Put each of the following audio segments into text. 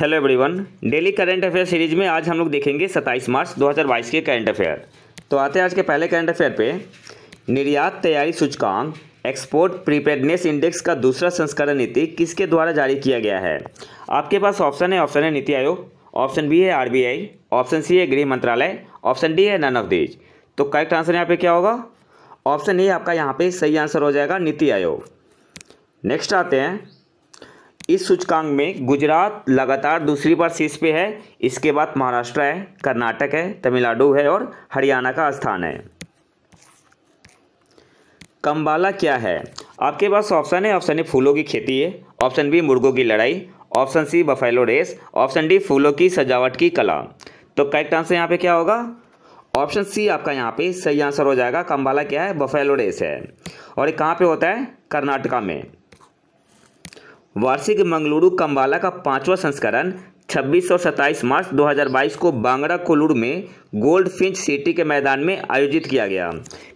hello everyone daily current affair series में आज हम लोग देखेंगे 27 मार्च 2022 के करंट अफेयर तो आते हैं आज के पहले करंट अफेयर पे निर्यात तैयारी सूचकांक एक्सपोर्ट प्रिपेडनेस इंडेक्स का दूसरा संस्करण नीति किसके द्वारा जारी किया गया है आपके पास ऑप्शन है ऑप्शन है नीति आयोग ऑप्शन बी है आर ऑप्शन सी है गृह मंत्रालय ऑप्शन डी है नन ऑफ दीज तो करेक्ट आंसर यहाँ पे क्या होगा ऑप्शन ए आपका यहाँ पे सही आंसर हो जाएगा नीति आयोग नेक्स्ट आते हैं इस सूचकांक में गुजरात लगातार दूसरी बार शीर्ष पे है इसके बाद महाराष्ट्र है कर्नाटक है तमिलनाडु है और हरियाणा का स्थान है कम्बाला क्या है आपके पास ऑप्शन है ऑप्शन ए फूलों की खेती है ऑप्शन बी मुर्गों की लड़ाई option C buffalo race option D फूलों की सजावट की कला तो करेक्ट आंसर यहाँ पे क्या होगा ऑप्शन सी आपका यहाँ पे सही आंसर हो जाएगा कंबाला क्या है बफेलो रेस है और ये कहाँ पे होता है कर्नाटका में वार्षिक मंगलुरु कम्बाला का पांचवा संस्करण 26 और 27 मार्च 2022 को बांगड़ा कोलूर में गोल्ड फिंच सिटी के मैदान में आयोजित किया गया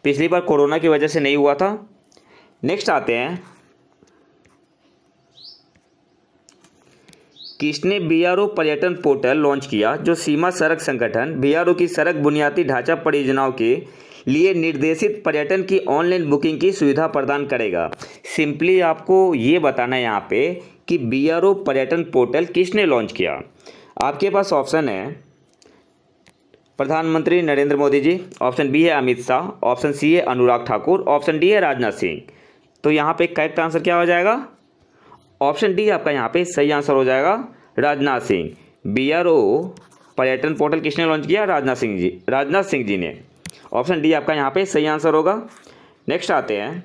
पिछली बार कोरोना की वजह से नहीं हुआ था नेक्स्ट आते हैं किसने बीआरओ पर्यटन पोर्टल लॉन्च किया जो सीमा सड़क संगठन बीआरओ की सड़क बुनियादी ढांचा परियोजनाओं के लिए निर्देशित पर्यटन की ऑनलाइन बुकिंग की सुविधा प्रदान करेगा सिंपली आपको ये बताना है यहाँ पे कि बी पर्यटन पोर्टल किसने लॉन्च किया आपके पास ऑप्शन है प्रधानमंत्री नरेंद्र मोदी जी ऑप्शन बी है अमित शाह ऑप्शन सी है अनुराग ठाकुर ऑप्शन डी है राजनाथ सिंह तो यहाँ पे करेक्ट आंसर क्या हो जाएगा ऑप्शन डी आपका यहाँ पे सही आंसर हो जाएगा राजनाथ सिंह बी पर्यटन पोर्टल किसने लॉन्च किया राजनाथ सिंह जी राजनाथ सिंह जी ने ऑप्शन डी आपका यहाँ पे सही आंसर होगा नेक्स्ट आते हैं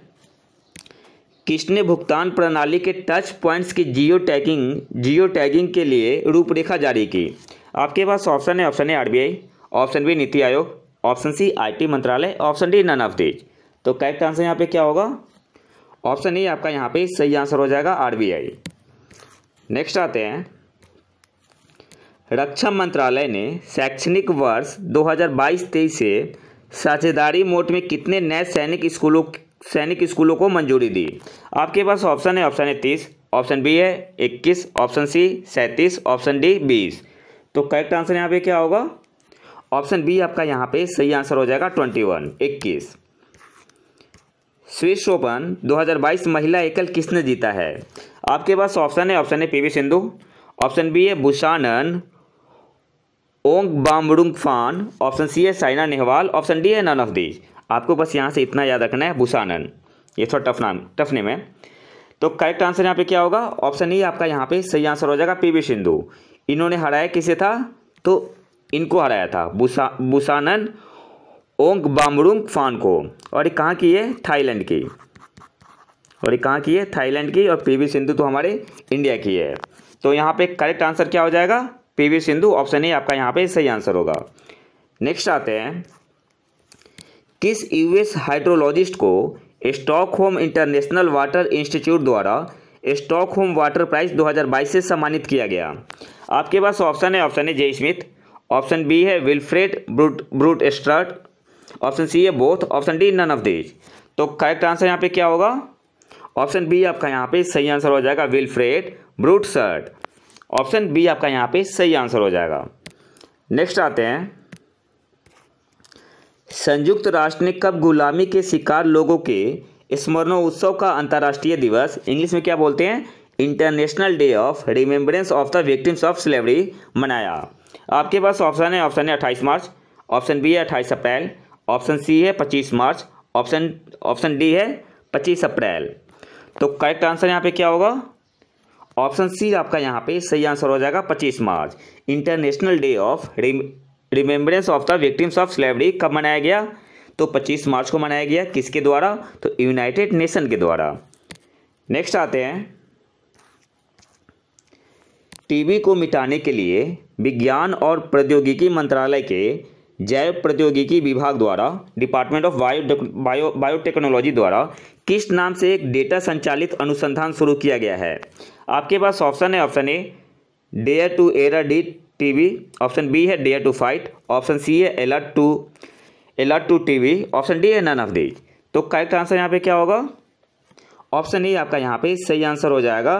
किसने भुगतान प्रणाली के टच पॉइंट्स की जियो टैगिंग जियो टैगिंग के लिए रूपरेखा जारी की आपके पास ऑप्शन है option A RBI option B NITI Aayog option C IT मंत्रालय option D none of these तो करेक्ट आंसर यहाँ पे क्या होगा ऑप्शन ए आपका यहाँ पे सही आंसर हो जाएगा आरबीआई नेक्स्ट आते हैं रक्षा मंत्रालय ने शैक्षणिक वर्ष बाईस तेईस से साझेदारी मोट में कितने नए सैनिक स्कूलों सैनिक स्कूलों को मंजूरी दी आपके पास ऑप्शन है ऑप्शन है तीस ऑप्शन बी है इक्कीस ऑप्शन सी सैंतीस ऑप्शन डी बीस तो करेक्ट आंसर यहाँ पे क्या होगा ऑप्शन बी आपका यहाँ पे सही आंसर हो जाएगा ट्वेंटी वन इक्कीस स्विश ओपन 2022 महिला एकल किसने जीता है आपके पास ऑप्शन है ऑप्शन है पीवी सिंधु ऑप्शन बी है Busanan Ongbamrungphan option C है साइना नेहवाल ऑप्शन डी है नन ऑफ दीज आपको बस यहाँ से इतना याद रखना है भूसानन ये थोड़ा टफ नाम टफ नेम है तो करेक्ट आंसर यहाँ पे क्या होगा ऑप्शन ई आपका यहाँ पे सही आंसर हो जाएगा वी सिंधु इन्होंने हराया किसे था तो इनको हराया था बुसा बुसानन ओंग बामरुंग फान को और ये कहाँ की है थाईलैंड की और ये कहाँ की है थाईलैंड की और पी सिंधु तो हमारे इंडिया की है तो यहाँ पे करेक्ट आंसर क्या हो जाएगा पीवी सिंधु ऑप्शन ए आपका यहाँ पे सही आंसर होगा नेक्स्ट आते हैं किस यूएस हाइड्रोलॉजिस्ट को स्टॉकहोम इंटरनेशनल वाटर इंस्टीट्यूट द्वारा स्टॉकहोम वाटर प्राइस 2022 से सम्मानित किया गया आपके पास ऑप्शन है option A Jay Smith option B है Wilfried Brutsaert Brutsaert option C है both option D none of these तो करेक्ट आंसर यहाँ पे क्या होगा ऑप्शन बी आपका यहाँ पे सही आंसर हो जाएगा Wilfried Brutsaert option B आपका यहाँ पे सही आंसर हो जाएगा नेक्स्ट आते हैं संयुक्त राष्ट्र ने कब गुलामी के शिकार लोगों के स्मरणोत्सव का अंतर्राष्ट्रीय दिवस इंग्लिश में क्या बोलते हैं international day of remembrance of the victims of slavery मनाया आपके पास ऑप्शन है ऑप्शन है अट्ठाईस मार्च ऑप्शन बी है अट्ठाईस अप्रैल ऑप्शन सी है पच्चीस मार्च ऑप्शन ऑप्शन डी है पच्चीस अप्रैल तो करेक्ट आंसर यहाँ पे क्या होगा ऑप्शन सी आपका यहाँ पे सही आंसर हो जाएगा पच्चीस मार्च international day of remembrance of the victims of slavery कब मनाया गया तो 25 मार्च को मनाया गया किसके द्वारा तो यूनाइटेड नेशन के द्वारा नेक्स्ट आते हैं टीबी को मिटाने के लिए विज्ञान और प्रौद्योगिकी मंत्रालय के जैव प्रौद्योगिकी विभाग द्वारा department of bio bio biotechnology द्वारा किस नाम से एक डेटा संचालित अनुसंधान शुरू किया गया है आपके पास ऑप्शन है option A dare to era D TB option B है dare to fight option C है alert to alert to TB option D है नन ऑफ दीज तो करेक्ट आंसर यहाँ पे क्या होगा ऑप्शन ए आपका यहाँ पे सही आंसर हो जाएगा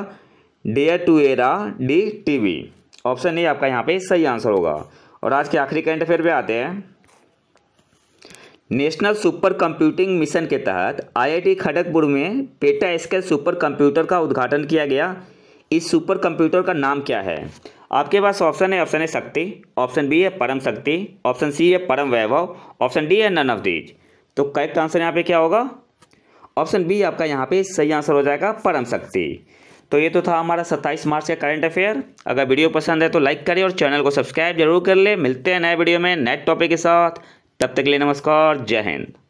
dare to era D TB option A आपका यहाँ पे सही आंसर होगा और आज के आखिरी करंट अफेयर पे आते हैं नेशनल सुपर कंप्यूटिंग मिशन के तहत आईआईटी खड़गपुर में पेटा स्केल सुपर कंप्यूटर का उद्घाटन किया गया इस सुपर कंप्यूटर का नाम क्या है आपके पास ऑप्शन है ऑप्शन है शक्ति ऑप्शन बी है परम शक्ति ऑप्शन सी है परम वैभव ऑप्शन डी है नन ऑफ दीज तो करेक्ट आंसर यहाँ पे क्या होगा ऑप्शन बी आपका यहाँ पे सही आंसर हो जाएगा परम शक्ति तो ये तो था हमारा 27 मार्च का करंट अफेयर अगर वीडियो पसंद है तो लाइक करें और चैनल को सब्सक्राइब जरूर कर ले मिलते हैं नए वीडियो में नए टॉपिक के साथ तब तक के लिए नमस्कार जय हिंद